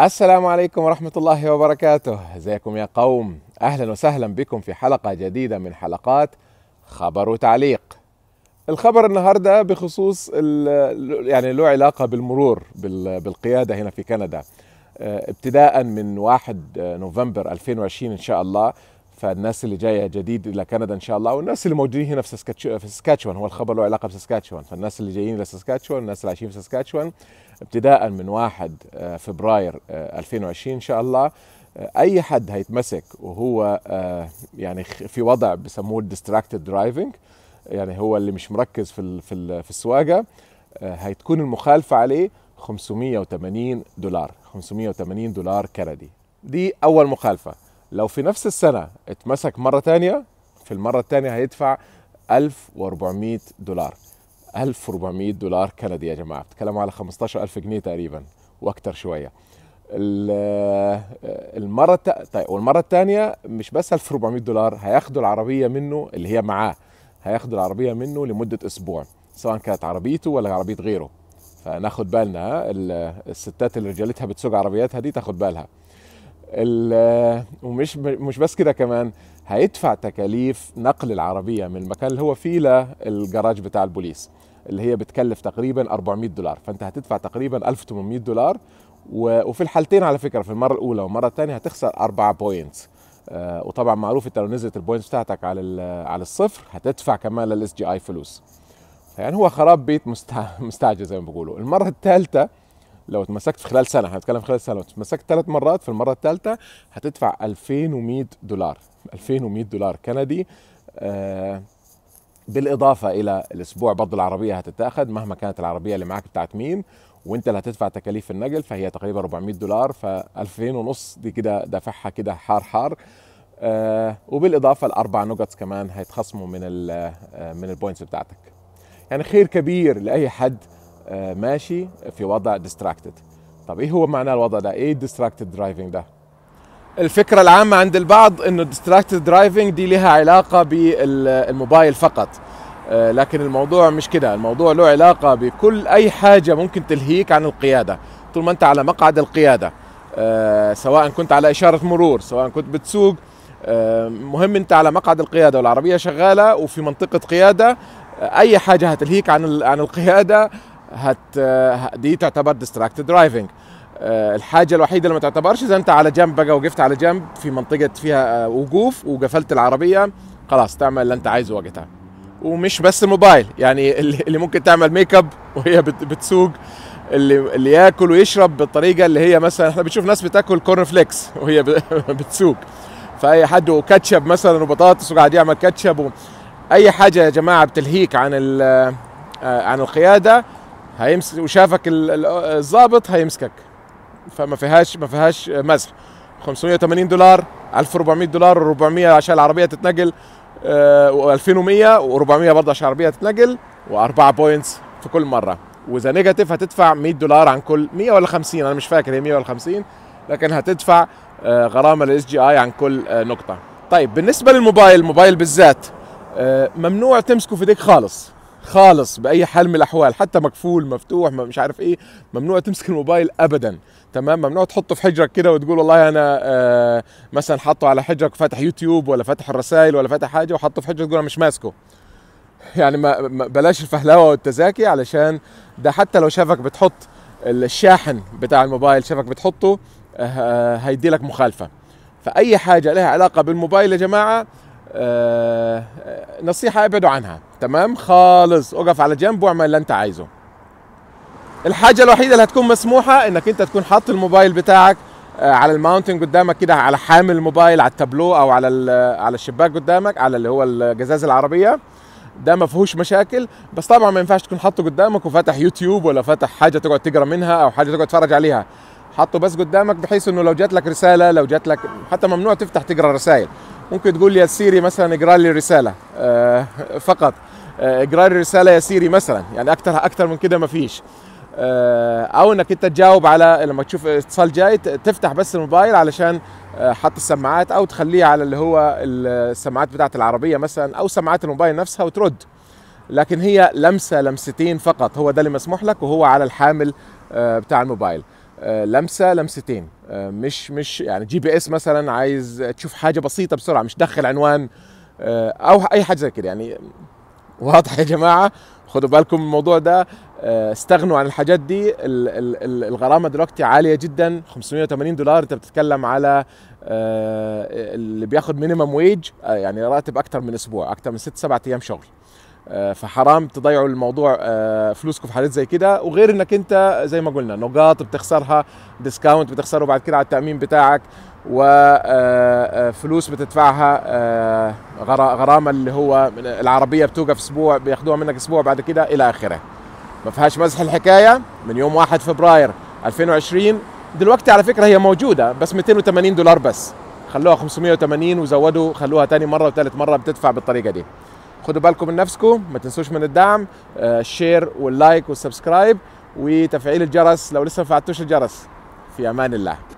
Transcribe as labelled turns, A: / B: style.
A: السلام عليكم ورحمة الله وبركاته ازيكم يا قوم أهلا وسهلا بكم في حلقة جديدة من حلقات خبر وتعليق الخبر النهاردة بخصوص يعني له علاقة بالمرور بالقيادة هنا في كندا آه، ابتداء من 1 آه، نوفمبر 2020 إن شاء الله فالناس اللي جايه جديد الى كندا ان شاء الله والناس اللي موجودين هنا في في ساسكاتشوان هو الخبر له علاقه بساسكاتشوان فالناس اللي جايين الى ساسكاتشوان الناس اللي عايشين في ساسكاتشوان ابتداء من 1 آه، فبراير 2020 آه، ان شاء الله آه، اي حد هيتمسك وهو يعني في وضع بسموه الديستراكتد درايفنج يعني هو اللي مش مركز في في في السواقه هتكون المخالفه عليه 580 دولار 580 دولار كندي دي اول مخالفه لو في نفس السنة اتمسك مرة تانية في المرة التانية هيدفع 1400 دولار 1400 دولار كندي يا جماعة بتكلموا على 15000 جنيه تقريبا واكتر شوية المرة طيب والمرة الثانية مش بس 1400 دولار هياخدوا العربية منه اللي هي معاه هياخدوا العربية منه لمدة أسبوع سواء كانت عربيته ولا عربية غيره فناخد بالنا الستات اللي رجالتها بتسوق عربياتها دي تاخد بالها آه، ومش مش بس كده كمان هيدفع تكاليف نقل العربيه من المكان اللي هو فيه للجراج بتاع البوليس اللي هي بتكلف تقريبا 400 دولار فانت هتدفع تقريبا 1800 دولار وفي الحالتين على فكره في المره الاولى والمره الثانيه هتخسر 4 بوينتس آه، وطبعا معروف انت لو نزلت البوينتس بتاعتك على على الصفر هتدفع كمان للاس جي اي فلوس يعني هو خراب بيت مستعجل زي ما بيقولوا المره الثالثه لو تمسكت في خلال سنه هنتكلم خلال سنه لو تمسكت ثلاث مرات في المره الثالثه هتدفع 2100 دولار 2100 دولار كندي آه، بالاضافه الى الاسبوع برضه العربيه هتتاخد مهما كانت العربيه اللي معاك بتاعت مين وانت اللي هتدفع تكاليف النقل فهي تقريبا 400 دولار ف 2000 ونص دي كده دافعها كده حار حار آه، وبالاضافه لاربع نقط كمان هيتخصموا من آه، من البوينتس بتاعتك يعني خير كبير لاي حد آه، ماشي في وضع ديستراكتد طب ايه هو معنى الوضع ده ايه الديستراكتد درايفنج ده الفكرة العامة عند البعض انه الديستراكتد درايفنج دي لها علاقة بالموبايل فقط آه، لكن الموضوع مش كده الموضوع له علاقة بكل اي حاجة ممكن تلهيك عن القيادة طول ما انت على مقعد القيادة آه، سواء كنت على اشارة مرور سواء كنت بتسوق مهم انت على مقعد القياده والعربيه شغاله وفي منطقه قياده اي حاجه هتلهيك عن عن القياده هت دي تعتبر ديستراكتد آه، درايفنج الحاجة الوحيدة اللي ما تعتبرش إذا أنت على جنب بقى وقفت على جنب في منطقة فيها آه، وقوف وقفلت العربية خلاص تعمل اللي أنت عايزه وقتها ومش بس الموبايل يعني اللي ممكن تعمل ميك اب وهي بتسوق اللي اللي ياكل ويشرب بالطريقه اللي هي مثلا احنا بنشوف ناس بتاكل كورن فليكس وهي بتسوق فاي حد وكاتشب مثلا وبطاطس وقاعد يعمل كاتشب اي حاجه يا جماعه بتلهيك عن آه، عن القياده هيمسك وشافك الظابط هيمسكك فما فيهاش ما فيهاش مزح 580 دولار 1400 دولار و400 عشان العربيه تتنقل و2100 آه، و400 برضه عشان العربيه تتنقل و4 بوينتس في كل مره واذا نيجاتيف هتدفع 100 دولار عن كل 100 ولا 50 انا مش فاكر هي 100 ولا 50 لكن هتدفع آه، غرامه للاس جي اي عن كل آه، نقطه طيب بالنسبه للموبايل الموبايل بالذات ممنوع تمسكه في ايديك خالص خالص باي حال من الاحوال حتى مكفول مفتوح مش عارف ايه ممنوع تمسك الموبايل ابدا تمام ممنوع تحطه في حجرك كده وتقول والله انا آه مثلا حاطه على حجرك فاتح يوتيوب ولا فاتح الرسائل ولا فاتح حاجه وحاطه في حجرك تقول انا مش ماسكه يعني ما بلاش الفهلاوه والتزاكي علشان ده حتى لو شافك بتحط الشاحن بتاع الموبايل شافك بتحطه آه، هيدي لك مخالفه فاي حاجه لها علاقه بالموبايل يا جماعه آه، نصيحه ابعدوا عنها تمام خالص اقف على جنب واعمل اللي انت عايزه الحاجه الوحيده اللي هتكون مسموحه انك انت تكون حاط الموبايل بتاعك آه، على الماونتن قدامك كده على حامل الموبايل على التابلو او على على الشباك قدامك على اللي هو الجزاز العربيه ده ما فيهوش مشاكل بس طبعا ما ينفعش تكون حاطه قدامك وفاتح يوتيوب ولا فاتح حاجه تقعد تقرا منها او حاجه تقعد تتفرج عليها حطه بس قدامك بحيث انه لو جات لك رساله لو جات لك حتى ممنوع تفتح تقرا رسائل ممكن تقول يا سيري مثلا اقرا لي رساله آه، فقط آه، اقرا لي رساله يا سيري مثلا يعني اكثر اكثر من كده ما فيش آه، او انك انت تجاوب على لما تشوف اتصال جاي تفتح بس الموبايل علشان حط السماعات او تخليه على اللي هو السماعات بتاعه العربيه مثلا او سماعات الموبايل نفسها وترد لكن هي لمسه لمستين فقط هو ده اللي مسموح لك وهو على الحامل بتاع الموبايل آه، لمسه لمستين آه، مش مش يعني جي بي اس مثلا عايز تشوف حاجه بسيطه بسرعه مش دخل عنوان آه، او اي حاجه زي كده يعني واضح يا جماعه خدوا بالكم من الموضوع ده استغنوا عن الحاجات دي الغرامه دلوقتي عاليه جدا 580 دولار انت بتتكلم على اللي بياخد مينيمم ويج يعني راتب اكثر من اسبوع اكثر من 6 7 ايام شغل آه، فحرام تضيعوا الموضوع آه، فلوسكم في حالات زي كده وغير انك انت زي ما قلنا نقاط بتخسرها ديسكاونت بتخسره بعد كده على التامين بتاعك وفلوس آه، بتدفعها غرامه اللي هو العربيه بتوقف اسبوع بياخدوها منك اسبوع بعد كده الى اخره ما فيهاش مزح الحكايه من يوم 1 فبراير 2020 دلوقتي على فكره هي موجوده بس 280 دولار بس خلوها 580 وزودوا خلوها تاني مره وثالث مره بتدفع بالطريقه دي خدوا بالكم من نفسكم ما تنسوش من الدعم الشير واللايك والسبسكرايب وتفعيل الجرس لو لسه ما فعلتوش الجرس في امان الله